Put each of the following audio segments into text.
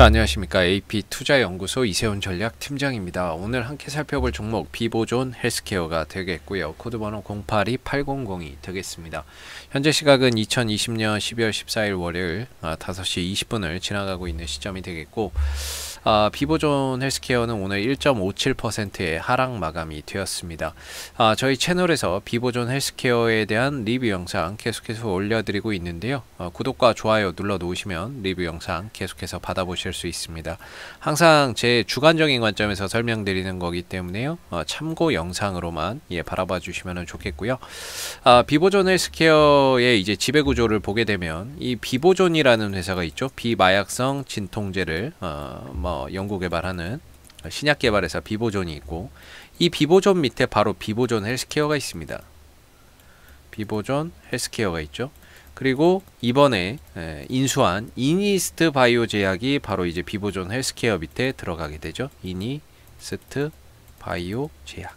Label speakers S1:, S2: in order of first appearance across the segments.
S1: 자, 안녕하십니까. AP투자연구소 이세훈 전략팀장입니다. 오늘 함께 살펴볼 종목 비보존 헬스케어가 되겠고요. 코드번호 082-8002 되겠습니다. 현재 시각은 2020년 12월 14일 월요일 5시 아, 20분을 지나가고 있는 시점이 되겠고 아, 비보존 헬스케어는 오늘 1.57%의 하락 마감이 되었습니다. 아, 저희 채널에서 비보존 헬스케어에 대한 리뷰 영상 계속해서 올려드리고 있는데요. 어, 구독과 좋아요 눌러 놓으시면 리뷰 영상 계속해서 받아보실 수 있습니다. 항상 제 주관적인 관점에서 설명드리는 거기 때문에요. 어, 참고 영상으로만 예, 바라봐 주시면 좋겠고요. 아, 비보존 헬스케어의 이제 지배구조를 보게 되면 이 비보존이라는 회사가 있죠. 비마약성 진통제를 어, 뭐, 어, 연구 개발하는 신약 개발에서 비보존이 있고 이 비보존 밑에 바로 비보존 헬스케어가 있습니다. 비보존 헬스케어가 있죠. 그리고 이번에 인수한 이니스트 바이오 제약이 바로 이제 비보존 헬스케어 밑에 들어가게 되죠. 이니스트 바이오 제약.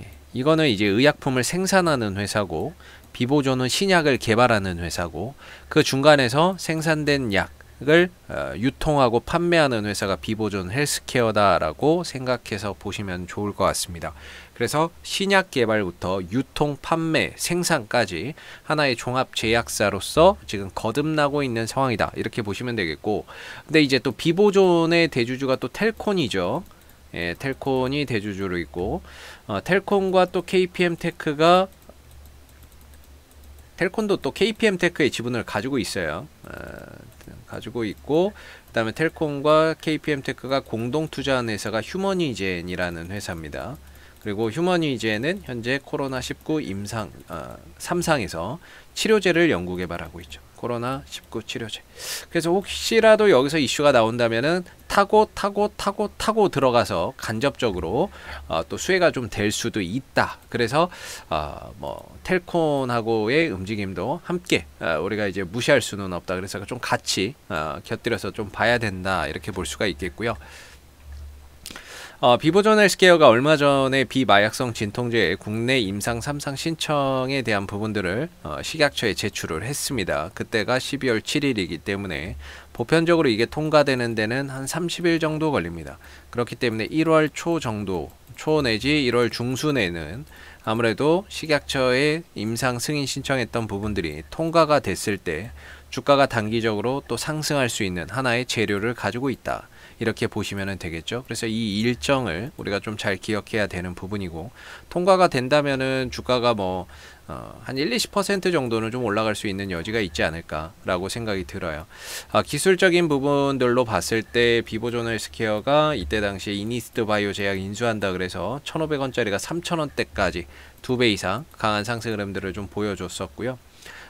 S1: 예, 이거는 이제 의약품을 생산하는 회사고 비보존은 신약을 개발하는 회사고 그 중간에서 생산된 약을 어, 유통하고 판매하는 회사가 비보존 헬스케어다라고 생각해서 보시면 좋을 것 같습니다. 그래서 신약 개발부터 유통, 판매, 생산까지 하나의 종합 제약사로서 지금 거듭나고 있는 상황이다. 이렇게 보시면 되겠고. 근데 이제 또 비보존의 대주주가 또 텔콘이죠. 예, 텔콘이 대주주로 있고 어, 텔콘과 또 KPM 테크가 텔콘도 또 KPM 테크의 지분을 가지고 있어요. 어, 가지고 있고 그다음에 텔콘과 KPM 테크가 공동 투자한 회사가 휴머니젠이라는 회사입니다. 그리고 휴머니젠은 현재 코로나 19 임상 어, 3상에서 치료제를 연구 개발하고 있죠. 코로나19 치료제. 그래서 혹시라도 여기서 이슈가 나온다면은 타고 타고 타고 타고 들어가서 간접적으로 어, 또 수혜가 좀 될 수도 있다. 그래서 어, 뭐 텔콘하고의 움직임도 함께 어, 우리가 이제 무시할 수는 없다. 그래서 좀 같이 어, 곁들여서 좀 봐야 된다 이렇게 볼 수가 있겠고요. 어, 비보존 헬스케어가 얼마 전에 비마약성 진통제 국내 임상 3상 신청에 대한 부분들을 어, 식약처에 제출을 했습니다. 그때가 12월 7일이기 때문에 보편적으로 이게 통과되는 데는 한 30일 정도 걸립니다. 그렇기 때문에 1월 초 정도, 초 내지 1월 중순에는 아무래도 식약처에 임상 승인 신청했던 부분들이 통과가 됐을 때 주가가 단기적으로 또 상승할 수 있는 하나의 재료를 가지고 있다. 이렇게 보시면 되겠죠. 그래서 이 일정을 우리가 좀 잘 기억해야 되는 부분이고 통과가 된다면은 주가가 뭐한 어, 1, 20% 정도는 좀 올라갈 수 있는 여지가 있지 않을까라고 생각이 들어요. 아, 기술적인 부분들로 봤을 때비보존널 스퀘어가 이때 당시에 이니스트 바이오 제약 인수한다 그래서 1,500원짜리가 3,000원대까지 두 배 이상 강한 상승 흐름들을 좀 보여줬었고요.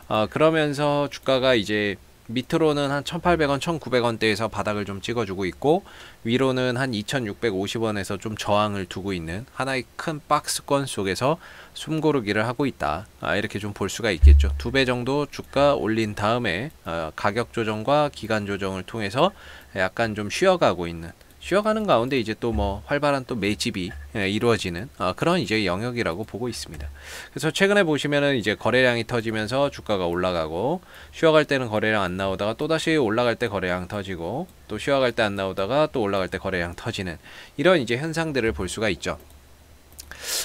S1: 어, 그러면서 주가가 이제 밑으로는 한 1800원, 1900원대에서 바닥을 좀 찍어주고 있고 위로는 한 2650원에서 좀 저항을 두고 있는 하나의 큰 박스권 속에서 숨고르기를 하고 있다. 아, 이렇게 좀 볼 수가 있겠죠. 두 배 정도 주가 올린 다음에 어, 가격 조정과 기간 조정을 통해서 약간 좀 쉬어가고 있는 쉬어가는 가운데 이제 또 뭐 활발한 또 매집이 예, 이루어지는 어, 그런 이제 영역이라고 보고 있습니다. 그래서 최근에 보시면은 이제 거래량이 터지면서 주가가 올라가고 쉬어갈 때는 거래량 안 나오다가 또 다시 올라갈 때 거래량 터지고 또 쉬어갈 때 안 나오다가 또 올라갈 때 거래량 터지는 이런 이제 현상들을 볼 수가 있죠.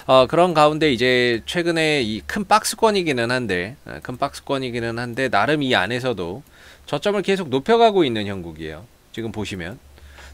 S1: 어, 그런 가운데 이제 최근에 이 큰 박스권이기는 한데 어, 큰 박스권이기는 한데 나름 이 안에서도 저점을 계속 높여가고 있는 형국이에요. 지금 보시면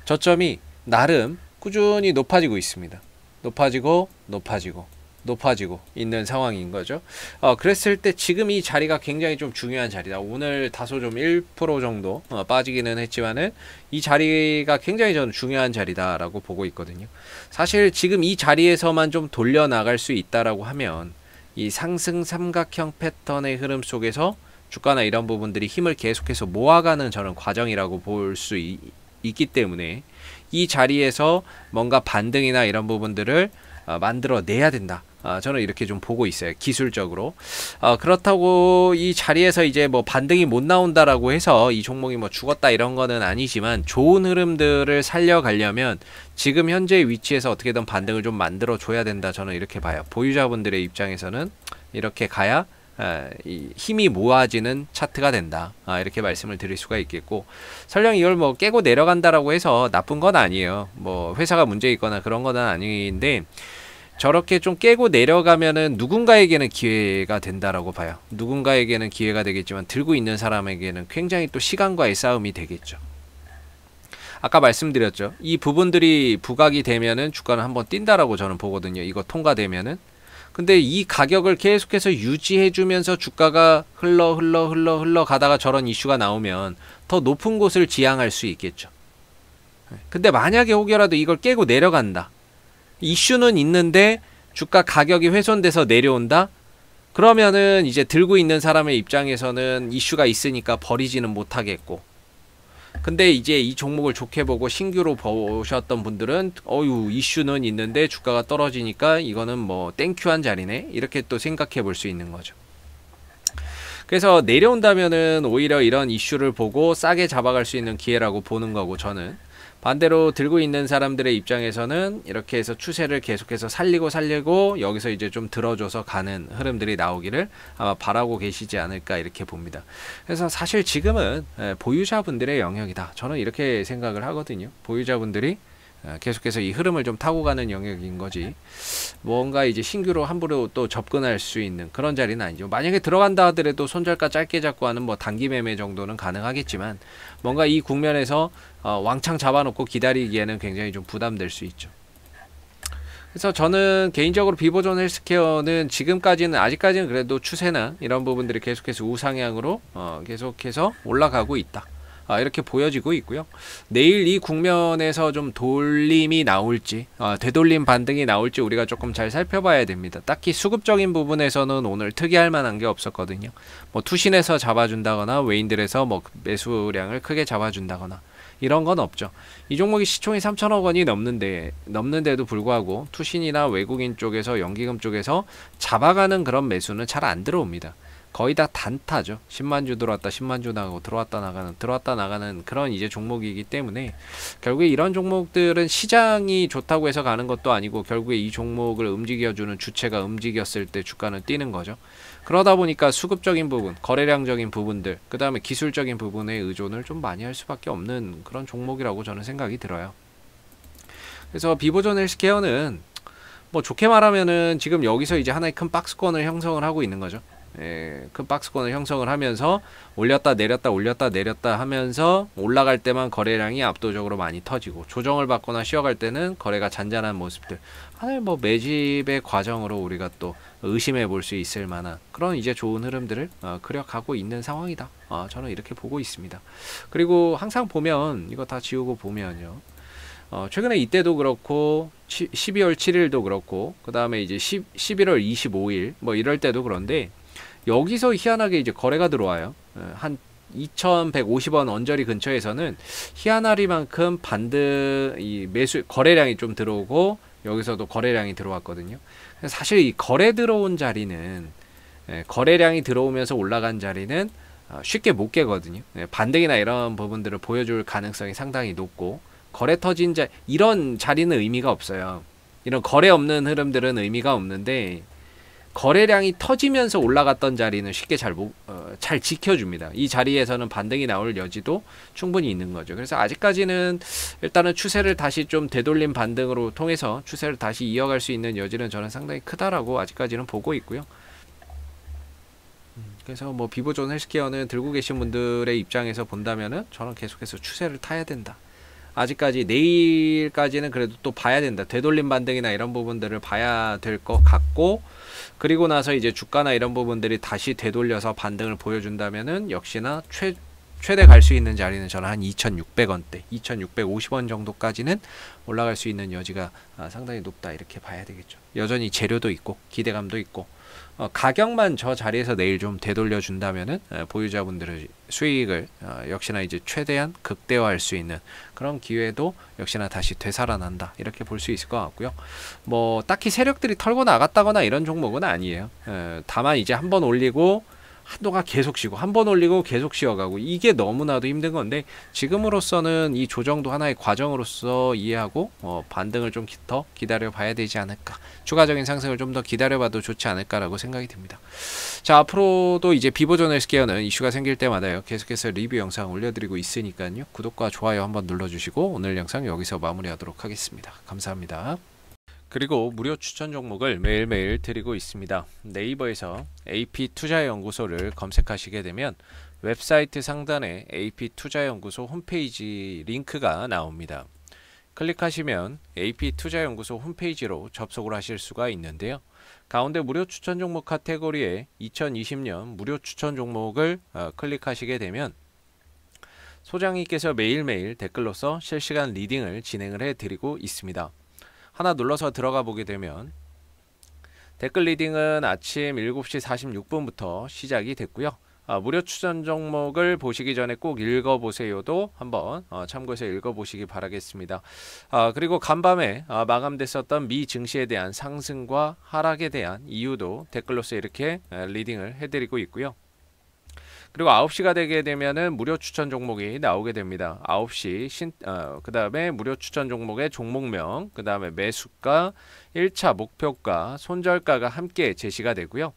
S1: 저점이 나름 꾸준히 높아지고 있습니다. 높아지고 높아지고 높아지고 있는 상황인 거죠. 어, 그랬을 때 지금 이 자리가 굉장히 좀 중요한 자리다. 오늘 다소 좀 1% 정도 어, 빠지기는 했지만은 이 자리가 굉장히 저는 중요한 자리다라고 보고 있거든요. 사실 지금 이 자리에서만 좀 돌려 나갈 수 있다라고 하면 이 상승 삼각형 패턴의 흐름 속에서 주가나 이런 부분들이 힘을 계속해서 모아가는 저는 과정이라고 볼수 있기 때문에 이 자리에서 뭔가 반등이나 이런 부분들을 어, 만들어내야 된다. 어, 저는 이렇게 좀 보고 있어요. 기술적으로. 어, 그렇다고 이 자리에서 이제 뭐 반등이 못 나온다라고 해서 이 종목이 뭐 죽었다 이런 거는 아니지만 좋은 흐름들을 살려가려면 지금 현재 위치에서 어떻게든 반등을 좀 만들어줘야 된다. 저는 이렇게 봐요. 보유자분들의 입장에서는 이렇게 가야 아, 힘이 모아지는 차트가 된다. 아, 이렇게 말씀을 드릴 수가 있겠고 설령 이걸 뭐 깨고 내려간다라고 해서 나쁜 건 아니에요. 뭐 회사가 문제 있거나 그런 건 아닌데 저렇게 좀 깨고 내려가면은 누군가에게는 기회가 된다라고 봐요. 누군가에게는 기회가 되겠지만 들고 있는 사람에게는 굉장히 또 시간과의 싸움이 되겠죠. 아까 말씀드렸죠. 이 부분들이 부각이 되면은 주가는 한번 뛴다라고 저는 보거든요. 이거 통과되면은 근데 이 가격을 계속해서 유지해주면서 주가가 흘러 흘러 흘러 흘러 가다가 저런 이슈가 나오면 더 높은 곳을 지향할 수 있겠죠. 예. 근데 만약에 혹여라도 이걸 깨고 내려간다. 이슈는 있는데 주가 가격이 훼손돼서 내려온다? 그러면은 이제 들고 있는 사람의 입장에서는 이슈가 있으니까 버리지는 못하겠고 근데 이제 이 종목을 좋게 보고 신규로 보셨던 분들은 어유 이슈는 있는데 주가가 떨어지니까 이거는 뭐 땡큐한 자리네 이렇게 또 생각해 볼 수 있는 거죠. 그래서 내려온다면은 오히려 이런 이슈를 보고 싸게 잡아갈 수 있는 기회라고 보는 거고 저는 반대로 들고 있는 사람들의 입장에서는 이렇게 해서 추세를 계속해서 살리고 살리고 여기서 이제 좀 들어줘서 가는 흐름들이 나오기를 아마 바라고 계시지 않을까 이렇게 봅니다. 그래서 사실 지금은 예, 보유자분들의 영역이다. 저는 이렇게 생각을 하거든요. 보유자분들이 아, 계속해서 이 흐름을 좀 타고 가는 영역인 거지 뭔가 이제 신규로 함부로 또 접근할 수 있는 그런 자리는 아니죠 만약에 들어간다 하더라도 손절가 짧게 잡고 하는 뭐 단기 매매 정도는 가능하겠지만 뭔가 이 국면에서 어 왕창 잡아놓고 기다리기에는 굉장히 좀 부담될 수 있죠 그래서 저는 개인적으로 비보존 헬스케어는 지금까지는 아직까지는 그래도 추세나 이런 부분들이 계속해서 우상향으로 어 계속해서 올라가고 있다 아, 이렇게 보여지고 있고요. 내일 이 국면에서 좀 돌림이 나올지 아, 되돌림 반등이 나올지 우리가 조금 잘 살펴봐야 됩니다. 딱히 수급적인 부분에서는 오늘 특이할 만한 게 없었거든요. 뭐 투신에서 잡아준다거나 외인들에서 뭐 매수량을 크게 잡아준다거나 이런 건 없죠. 이 종목이 시총이 3천억 원이 넘는데 넘는데도 불구하고 투신이나 외국인 쪽에서 연기금 쪽에서 잡아가는 그런 매수는 잘 안 들어옵니다. 거의 다 단타죠. 10만 주 들어왔다 10만 주 나가고 들어왔다 나가는 들어왔다 나가는 그런 이제 종목이기 때문에 결국에 이런 종목들은 시장이 좋다고 해서 가는 것도 아니고 결국에 이 종목을 움직여주는 주체가 움직였을 때 주가는 뛰는 거죠. 그러다 보니까 수급적인 부분, 거래량적인 부분들, 그 다음에 기술적인 부분에 의존을 좀 많이 할 수밖에 없는 그런 종목이라고 저는 생각이 들어요. 그래서 비보존 헬스케어는 뭐 좋게 말하면은 지금 여기서 이제 하나의 큰 박스권을 형성을 하고 있는 거죠. 예, 큰 박스권을 형성을 하면서 올렸다 내렸다 올렸다 내렸다 하면서 올라갈 때만 거래량이 압도적으로 많이 터지고 조정을 받거나 쉬어갈 때는 거래가 잔잔한 모습들 하늘 뭐 매집의 과정으로 우리가 또 의심해 볼 수 있을 만한 그런 이제 좋은 흐름들을 어, 그려가고 있는 상황이다. 어, 저는 이렇게 보고 있습니다. 그리고 항상 보면 이거 다 지우고 보면요. 어, 최근에 이때도 그렇고 12월 7일도 그렇고 그 다음에 이제 10, 11월 25일 뭐 이럴 때도 그런데 여기서 희한하게 이제 거래가 들어와요. 예, 한 2,150원 언저리 근처에서는 희한하리만큼 반드 이 매수 거래량이 좀 들어오고 여기서도 거래량이 들어왔거든요. 사실 이 거래 들어온 자리는 예, 거래량이 들어오면서 올라간 자리는 어, 쉽게 못 깨거든요. 예, 반등이나 이런 부분들을 보여줄 가능성이 상당히 높고 거래 터진 자 이런 자리는 의미가 없어요. 이런 거래 없는 흐름들은 의미가 없는데 거래량이 터지면서 올라갔던 자리는 쉽게 잘, 어, 잘 지켜줍니다. 이 자리에서는 반등이 나올 여지도 충분히 있는 거죠. 그래서 아직까지는 일단은 추세를 다시 좀되돌린 반등으로 통해서 추세를 다시 이어갈 수 있는 여지는 저는 상당히 크다라고 아직까지는 보고 있고요. 음, 그래서 뭐 비보존 헬스케어는 들고 계신 분들의 입장에서 본다면은 저는 계속해서 추세를 타야 된다. 아직까지 내일까지는 그래도 또 봐야 된다. 되돌림 반등이나 이런 부분들을 봐야 될 것 같고 그리고 나서 이제 주가나 이런 부분들이 다시 되돌려서 반등을 보여준다면은 역시나 최 최대 갈 수 있는 자리는 저는 한 2,600원대, 2,650원 정도까지는 올라갈 수 있는 여지가 아, 상당히 높다 이렇게 봐야 되겠죠. 여전히 재료도 있고 기대감도 있고 어, 가격만 저 자리에서 내일 좀 되돌려 준다면은 보유자분들의 수익을 어, 역시나 이제 최대한 극대화할 수 있는 그런 기회도 역시나 다시 되살아난다 이렇게 볼 수 있을 것 같고요. 뭐 딱히 세력들이 털고 나갔다거나 이런 종목은 아니에요. 에, 다만 이제 한번 올리고 한도가 계속 쉬고 한 번 올리고 계속 쉬어가고 이게 너무나도 힘든 건데 지금으로서는 이 조정도 하나의 과정으로서 이해하고 어, 반등을 좀더 기다려 봐야 되지 않을까 추가적인 상승을 좀 더 기다려 봐도 좋지 않을까라고 생각이 듭니다 자 앞으로도 이제 비보전 헬스케어는 이슈가 생길 때마다 요 계속해서 리뷰 영상 올려드리고 있으니까요 구독과 좋아요 한번 눌러주시고 오늘 영상 여기서 마무리하도록 하겠습니다 감사합니다 그리고 무료 추천 종목을 매일매일 드리고 있습니다. 네이버에서 AP투자연구소를 검색하시게 되면 웹사이트 상단에 AP투자연구소 홈페이지 링크가 나옵니다. 클릭하시면 AP투자연구소 홈페이지로 접속을 하실 수가 있는데요. 가운데 무료 추천 종목 카테고리에 2020년 무료 추천 종목을 어, 클릭하시게 되면 소장님께서 매일매일 댓글로써 실시간 리딩을 진행을 해드리고 있습니다. 하나 눌러서 들어가 보게 되면 댓글 리딩은 아침 7시 46분부터 시작이 됐고요. 아, 무료 추천 종목을 보시기 전에 꼭 읽어보세요도 한번 어, 참고해서 읽어보시기 바라겠습니다. 아, 그리고 간밤에 아, 마감됐었던 미 증시에 대한 상승과 하락에 대한 이유도 댓글로서 이렇게 리딩을 해드리고 있고요. 그리고 9시가 되게 되면은 무료 추천 종목이 나오게 됩니다. 9시 신, 어, 그 다음에 무료 추천 종목의 종목명, 그 다음에 매수가, 1차 목표가, 손절가가 함께 제시가 되고요.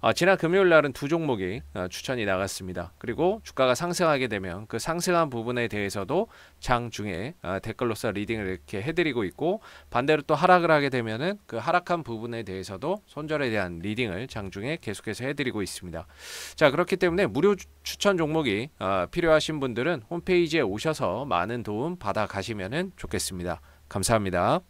S1: 어, 지난 금요일 날은 두 종목이 어, 추천이 나갔습니다. 그리고 주가가 상승하게 되면 그 상승한 부분에 대해서도 장중에 어, 아, 댓글로서 리딩을 이렇게 해드리고 있고 반대로 또 하락을 하게 되면은 그 하락한 부분에 대해서도 손절에 대한 리딩을 장중에 계속해서 해드리고 있습니다. 자 그렇기 때문에 무료 추천 종목이 필요하신 분들은 홈페이지에 오셔서 많은 도움 받아 가시면은 좋겠습니다. 감사합니다.